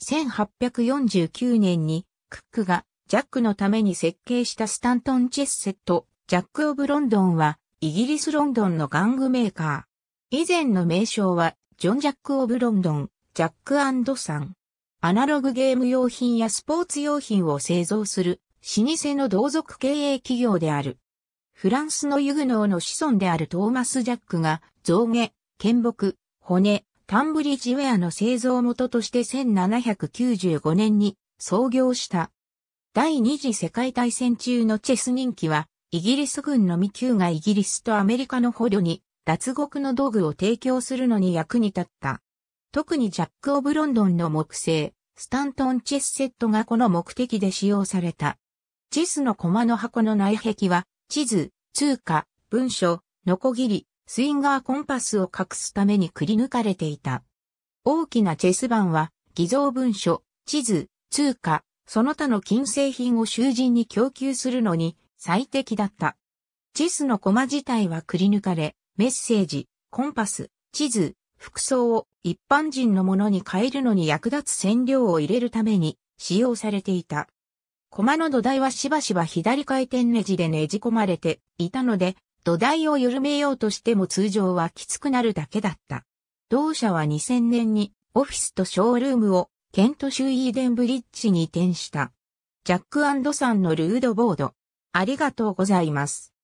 1849年にクックがジャックのために設計したスタントンチェッセット、ジャック・オブ・ロンドンはイギリス・ロンドンの玩具メーカー。以前の名称はジョン・ジャック・オブ・ロンドン、ジャックサン。アナログゲーム用品やスポーツ用品を製造する老舗の同族経営企業である。フランスのユグノーの子孫であるトーマス・ジャックが、象牙、剣木、骨、タンブリッジウェアの製造元として1795年に創業した。第二次世界大戦中のチェス人気は、イギリス軍のミキューがイギリスとアメリカの捕虜に脱獄の道具を提供するのに役に立った。特にジャック・オブ・ロンドンの木製、スタントンチェスセットがこの目的で使用された。チェスの駒の箱の内壁は、地図、通貨、文書、ノコギリ、スインガーコンパスを隠すためにくり抜かれていた。大きなチェス盤は、偽造文書、地図、通貨、その他の金製品を囚人に供給するのに最適だった。チェスの駒自体はくり抜かれ、メッセージ、コンパス、地図、服装を一般人のものに変えるのに役立つ線量を入れるために使用されていた。駒の土台はしばしば左回転ネジでねじ込まれていたので、土台を緩めようとしても通常はきつくなるだけだった。同社は2000年にオフィスとショールームをケント州イーデンブリッジに移転した。ジャックサンのルードボード。ありがとうございます。